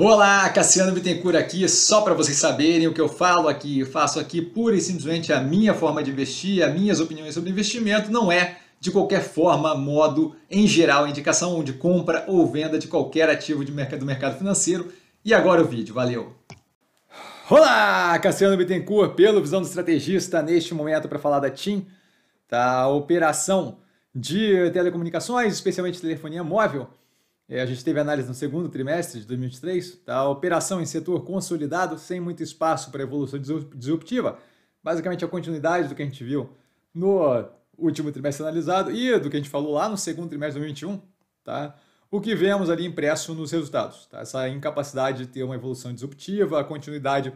Olá, Cassiano Bittencourt aqui, só para vocês saberem o que eu falo aqui, eu faço aqui pura e simplesmente a minha forma de investir, as minhas opiniões sobre investimento, não é de qualquer forma, modo, em geral, indicação de compra ou venda de qualquer ativo de mercado, do mercado financeiro. E agora o vídeo, valeu! Olá, Cassiano Bittencourt, pelo Visão do Estrategista, neste momento para falar da TIM, da operação de telecomunicações, especialmente telefonia móvel, é, a gente teve análise no segundo trimestre de 2023, tá? operação em setor consolidado, sem muito espaço para evolução disruptiva, basicamente a continuidade do que a gente viu no último trimestre analisado e do que a gente falou lá no segundo trimestre de 2021, tá? o que vemos ali impresso nos resultados. Tá? Essa incapacidade de ter uma evolução disruptiva, a continuidade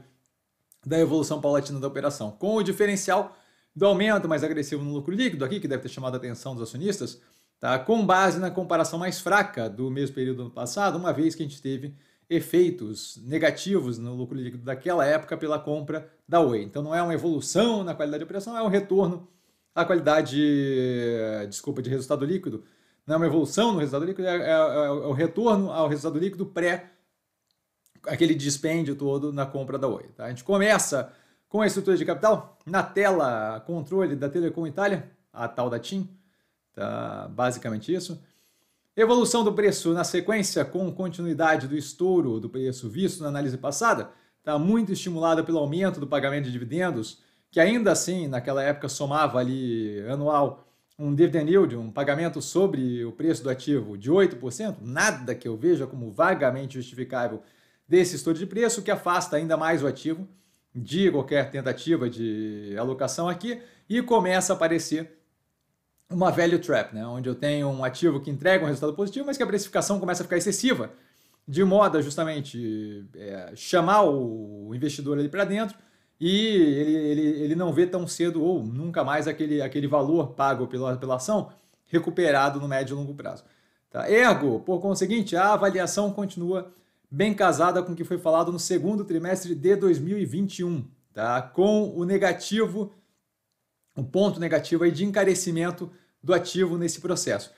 da evolução paulatina da operação, com o diferencial do aumento mais agressivo no lucro líquido aqui, que deve ter chamado a atenção dos acionistas, tá? com base na comparação mais fraca do mesmo período do ano passado, uma vez que a gente teve efeitos negativos no lucro líquido daquela época pela compra da Oi. Então não é uma evolução na qualidade de operação, é um retorno à qualidade, desculpa, de resultado líquido. Não é uma evolução no resultado líquido, é, é, é, é o retorno ao resultado líquido pré aquele dispêndio todo na compra da Oi. Tá? A gente começa com a estrutura de capital na tela controle da Telecom Itália, a tal da TIM, Tá? Basicamente isso. Evolução do preço na sequência, com continuidade do estouro do preço visto na análise passada, está muito estimulada pelo aumento do pagamento de dividendos, que ainda assim, naquela época, somava ali anual um dividend yield, um pagamento sobre o preço do ativo de 8%, nada que eu veja como vagamente justificável desse estouro de preço, que afasta ainda mais o ativo de qualquer tentativa de alocação aqui e começa a aparecer uma value trap, né? onde eu tenho um ativo que entrega um resultado positivo, mas que a precificação começa a ficar excessiva, de modo a justamente é, chamar o investidor ali para dentro e ele, ele, ele não vê tão cedo ou nunca mais aquele, aquele valor pago pela, pela ação recuperado no médio e longo prazo. Tá? Ergo, por conseguinte, a avaliação continua bem casada com o que foi falado no segundo trimestre de 2021, tá? com o negativo, o ponto negativo aí de encarecimento do ativo nesse processo.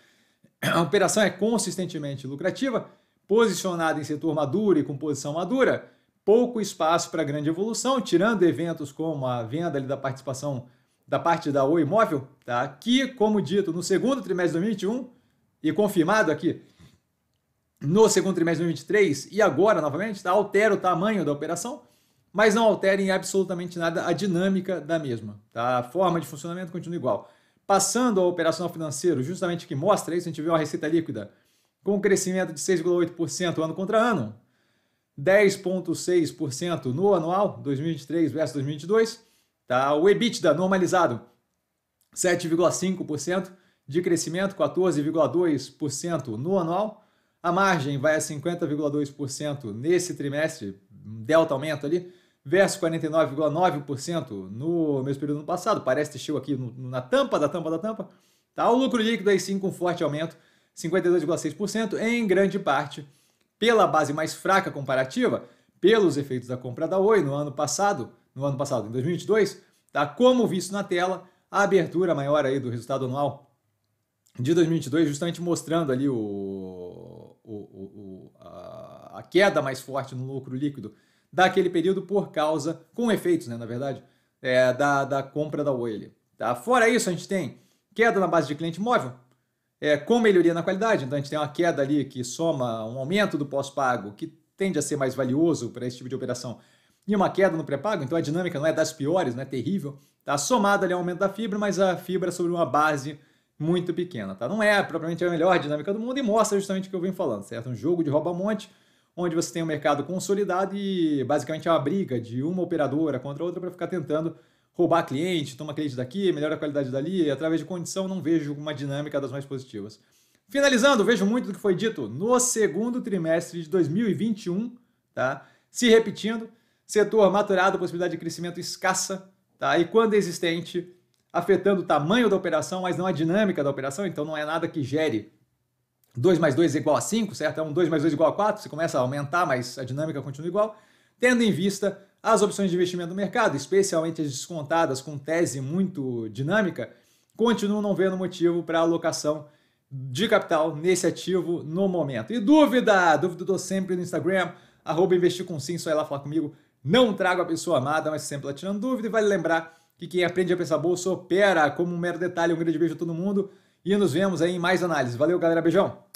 A operação é consistentemente lucrativa, posicionada em setor maduro e com posição madura, pouco espaço para grande evolução, tirando eventos como a venda da participação da parte da Oi Imóvel, tá? que, como dito, no segundo trimestre de 2021 e confirmado aqui no segundo trimestre de 2023 e agora novamente, tá? altera o tamanho da operação, mas não altera em absolutamente nada a dinâmica da mesma. Tá? A forma de funcionamento continua igual. Passando ao operacional financeiro, justamente que mostra isso, a gente viu a receita líquida com um crescimento de 6,8% ano contra ano, 10,6% no anual, 2023 versus 2022. Tá? O EBITDA normalizado, 7,5% de crescimento, 14,2% no anual. A margem vai a 50,2% nesse trimestre, delta aumento ali, versus 49,9% no mesmo período no passado. Parece que estiu aqui no, na tampa da tampa da tampa. Tá? O lucro líquido aí sim com forte aumento, 52,6%, em grande parte pela base mais fraca comparativa, pelos efeitos da compra da Oi no ano passado, no ano passado, em 2022, tá? Como visto na tela, a abertura maior aí do resultado anual de 2022, justamente mostrando ali o, o, o a, a queda mais forte no lucro líquido daquele período por causa, com efeitos, né, na verdade, é, da, da compra da Oi Tá? Fora isso, a gente tem queda na base de cliente móvel, é, com melhoria na qualidade. Então a gente tem uma queda ali que soma um aumento do pós-pago, que tende a ser mais valioso para esse tipo de operação, e uma queda no pré-pago. Então a dinâmica não é das piores, não é terrível. Tá somado ali ao aumento da fibra, mas a fibra sobre uma base muito pequena. Tá? Não é propriamente a melhor dinâmica do mundo e mostra justamente o que eu venho falando, certo? Um jogo de rouba-monte onde você tem um mercado consolidado e basicamente é uma briga de uma operadora contra outra para ficar tentando roubar cliente, toma cliente daqui, melhora a qualidade dali, e através de condição não vejo uma dinâmica das mais positivas. Finalizando, vejo muito do que foi dito no segundo trimestre de 2021, tá? Se repetindo, setor maturado, possibilidade de crescimento escassa, tá? E quando existente, afetando o tamanho da operação, mas não a dinâmica da operação, então não é nada que gere 2 mais 2 é igual a 5, certo? Então, é um 2 mais 2 igual a 4, você começa a aumentar, mas a dinâmica continua igual, tendo em vista as opções de investimento do mercado, especialmente as descontadas com tese muito dinâmica, continuo não vendo motivo para alocação de capital nesse ativo no momento. E dúvida? Dúvida do sempre no Instagram, arroba investir com sim, só ir lá falar comigo. Não trago a pessoa amada, mas sempre lá tirando dúvida. E vale lembrar que quem aprende a pensar bolsa opera como um mero detalhe. Um grande beijo a todo mundo. E nos vemos aí em mais análises. Valeu, galera. Beijão.